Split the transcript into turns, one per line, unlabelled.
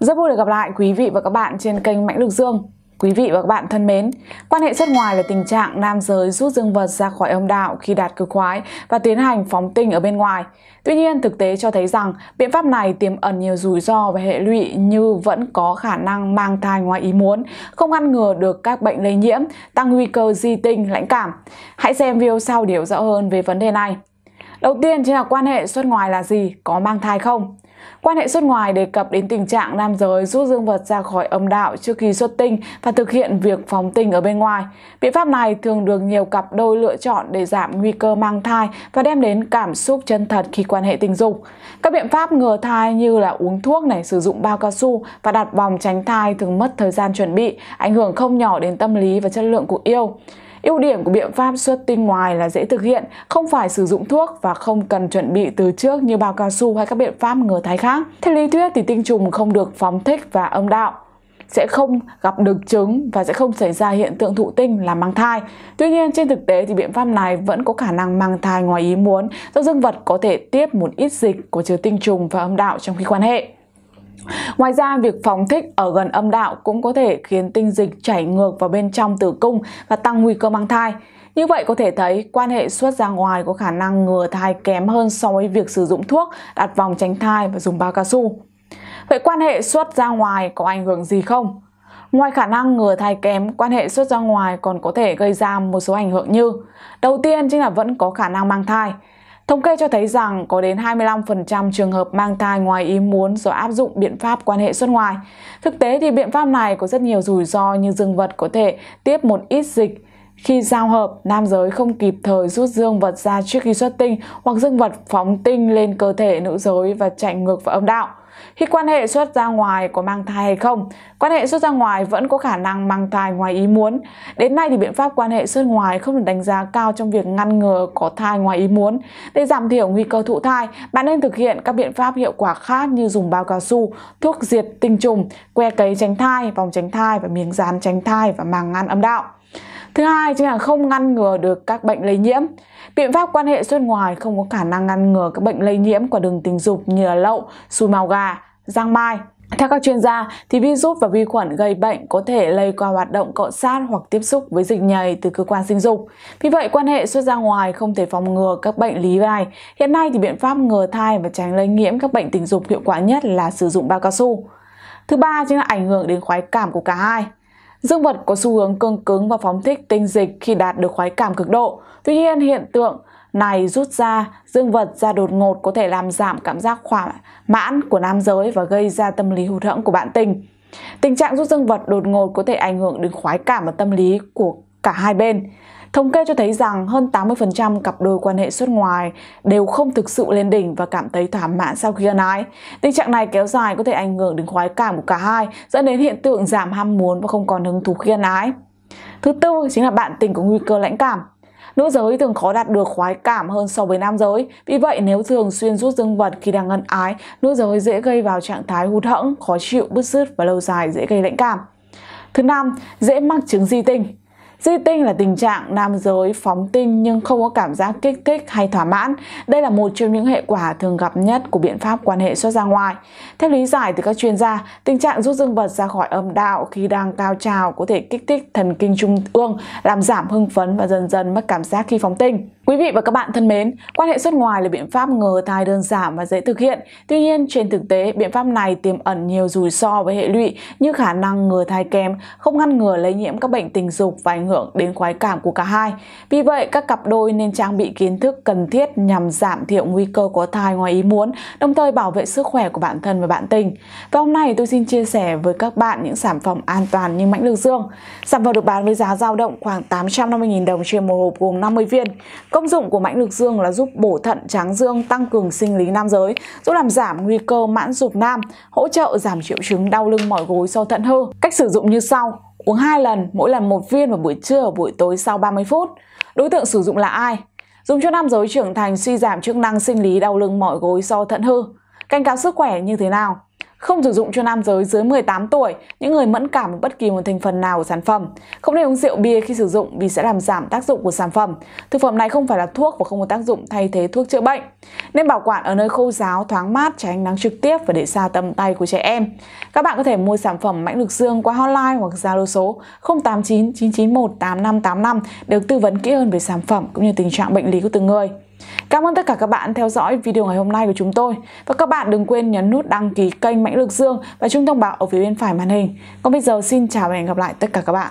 Rất vui được gặp lại quý vị và các bạn trên kênh Mạnh Lực Dương. Quý vị và các bạn thân mến, quan hệ xuất ngoài là tình trạng nam giới rút dương vật ra khỏi âm đạo khi đạt cực khoái và tiến hành phóng tinh ở bên ngoài. Tuy nhiên, thực tế cho thấy rằng biện pháp này tiềm ẩn nhiều rủi ro và hệ lụy như vẫn có khả năng mang thai ngoài ý muốn, không ngăn ngừa được các bệnh lây nhiễm, tăng nguy cơ di tinh, lãnh cảm. Hãy xem video sau để hiểu rõ hơn về vấn đề này. Đầu tiên chính là quan hệ xuất ngoài là gì, có mang thai không? Quan hệ xuất ngoài đề cập đến tình trạng nam giới rút dương vật ra khỏi âm đạo trước khi xuất tinh và thực hiện việc phóng tinh ở bên ngoài. Biện pháp này thường được nhiều cặp đôi lựa chọn để giảm nguy cơ mang thai và đem đến cảm xúc chân thật khi quan hệ tình dục. Các biện pháp ngừa thai như là uống thuốc này, sử dụng bao cao su và đặt vòng tránh thai thường mất thời gian chuẩn bị, ảnh hưởng không nhỏ đến tâm lý và chất lượng cuộc yêu. Ưu điểm của biện pháp xuất tinh ngoài là dễ thực hiện, không phải sử dụng thuốc và không cần chuẩn bị từ trước như bao cao su hay các biện pháp ngừa thai khác. Theo lý thuyết thì tinh trùng không được phóng thích và âm đạo sẽ không gặp được trứng và sẽ không xảy ra hiện tượng thụ tinh là mang thai. Tuy nhiên trên thực tế thì biện pháp này vẫn có khả năng mang thai ngoài ý muốn do dương vật có thể tiếp một ít dịch của chứa tinh trùng và âm đạo trong khi quan hệ. Ngoài ra, việc phóng thích ở gần âm đạo cũng có thể khiến tinh dịch chảy ngược vào bên trong tử cung và tăng nguy cơ mang thai. Như vậy có thể thấy quan hệ xuất ra ngoài có khả năng ngừa thai kém hơn so với việc sử dụng thuốc, đặt vòng tránh thai và dùng bao cao su. Vậy quan hệ xuất ra ngoài có ảnh hưởng gì không? Ngoài khả năng ngừa thai kém, quan hệ xuất ra ngoài còn có thể gây ra một số ảnh hưởng như Đầu tiên chính là vẫn có khả năng mang thai. Thống kê cho thấy rằng có đến 25% trường hợp mang thai ngoài ý muốn do áp dụng biện pháp quan hệ xuất ngoài. Thực tế thì biện pháp này có rất nhiều rủi ro như dương vật có thể tiếp một ít dịch khi giao hợp, nam giới không kịp thời rút dương vật ra trước khi xuất tinh hoặc dương vật phóng tinh lên cơ thể nữ giới và chạy ngược vào âm đạo. Khi quan hệ xuất ra ngoài có mang thai hay không, quan hệ xuất ra ngoài vẫn có khả năng mang thai ngoài ý muốn. Đến nay thì biện pháp quan hệ xuất ngoài không được đánh giá cao trong việc ngăn ngừa có thai ngoài ý muốn. Để giảm thiểu nguy cơ thụ thai, bạn nên thực hiện các biện pháp hiệu quả khác như dùng bao cao su, thuốc diệt tinh trùng, que cấy tránh thai, vòng tránh thai và miếng dán tránh thai và màng ngăn âm đạo. Thứ hai chính là không ngăn ngừa được các bệnh lây nhiễm. Biện pháp quan hệ xuất ngoài không có khả năng ngăn ngừa các bệnh lây nhiễm qua đường tình dục như là lậu, xùi màu gà, giang mai, theo các chuyên gia, thì virus và vi khuẩn gây bệnh có thể lây qua hoạt động cọ sát hoặc tiếp xúc với dịch nhầy từ cơ quan sinh dục. Vì vậy, quan hệ xuất ra ngoài không thể phòng ngừa các bệnh lý này. Hiện nay thì biện pháp ngừa thai và tránh lây nhiễm các bệnh tình dục hiệu quả nhất là sử dụng bao cao su. Thứ ba chính là ảnh hưởng đến khoái cảm của cả hai. Dương vật có xu hướng cương cứng và phóng thích tinh dịch khi đạt được khoái cảm cực độ. Tuy nhiên, hiện tượng này rút ra, dương vật ra đột ngột có thể làm giảm cảm giác thỏa mãn của nam giới và gây ra tâm lý hụt hẫng của bạn tình. Tình trạng rút dương vật đột ngột có thể ảnh hưởng đến khoái cảm và tâm lý của cả hai bên. Thống kê cho thấy rằng hơn 80% cặp đôi quan hệ xuất ngoài đều không thực sự lên đỉnh và cảm thấy thỏa mãn sau khi ân ái. Tình trạng này kéo dài có thể ảnh hưởng đến khoái cảm của cả hai, dẫn đến hiện tượng giảm ham muốn và không còn hứng thú khi ân ái. Thứ tư chính là bạn tình có nguy cơ lãnh cảm. Nữ giới thường khó đạt được khoái cảm hơn so với nam giới, vì vậy nếu thường xuyên rút dương vật khi đang ân ái, nữ giới dễ gây vào trạng thái hụt hẫng, khó chịu, bứt rứt và lâu dài dễ gây lãnh cảm. Thứ năm, dễ mắc chứng di tinh. Di tinh là tình trạng nam giới phóng tinh nhưng không có cảm giác kích thích hay thỏa mãn. Đây là một trong những hệ quả thường gặp nhất của biện pháp quan hệ xuất ra ngoài. Theo lý giải từ các chuyên gia, tình trạng rút dương vật ra khỏi âm đạo khi đang cao trào có thể kích thích thần kinh trung ương, làm giảm hưng phấn và dần dần mất cảm giác khi phóng tinh. Quý vị và các bạn thân mến, quan hệ xuất ngoài là biện pháp ngừa thai đơn giản và dễ thực hiện. Tuy nhiên, trên thực tế, biện pháp này tiềm ẩn nhiều rủi ro với hệ lụy như khả năng ngừa thai kém, không ngăn ngừa lây nhiễm các bệnh tình dục và ảnh hưởng đến khoái cảm của cả hai. Vì vậy, các cặp đôi nên trang bị kiến thức cần thiết nhằm giảm thiểu nguy cơ có thai ngoài ý muốn, đồng thời bảo vệ sức khỏe của bản thân và bạn tình. Và hôm nay tôi xin chia sẻ với các bạn những sản phẩm an toàn như mãnh lực dương. Sản phẩm được bán với giá dao động khoảng 850.000 đồng trên một hộp gồm 50 viên. Công dụng của mãnh lực dương là giúp bổ thận tráng dương, tăng cường sinh lý nam giới, giúp làm giảm nguy cơ mãn dục nam, hỗ trợ giảm triệu chứng đau lưng mỏi gối sau thận hư. Cách sử dụng như sau: uống 2 lần, mỗi lần một viên vào buổi trưa và buổi tối sau 30 phút. Đối tượng sử dụng là ai? Dùng cho nam giới trưởng thành suy giảm chức năng sinh lý đau lưng mỏi gối do thận hư. Cảnh cáo sức khỏe như thế nào? không sử dụng cho nam giới dưới 18 tuổi, những người mẫn cảm với bất kỳ một thành phần nào của sản phẩm. Không nên uống rượu bia khi sử dụng vì sẽ làm giảm tác dụng của sản phẩm. Thực phẩm này không phải là thuốc và không có tác dụng thay thế thuốc chữa bệnh. Nên bảo quản ở nơi khô ráo, thoáng mát, tránh nắng trực tiếp và để xa tầm tay của trẻ em. Các bạn có thể mua sản phẩm mãnh lực dương qua hotline hoặc Zalo số 089 991 8585 để được tư vấn kỹ hơn về sản phẩm cũng như tình trạng bệnh lý của từng người. Cảm ơn tất cả các bạn theo dõi video ngày hôm nay của chúng tôi. Và các bạn đừng quên nhấn nút đăng ký kênh mạnh Lực Dương và chuông thông báo ở phía bên phải màn hình. Còn bây giờ xin chào và hẹn gặp lại tất cả các bạn.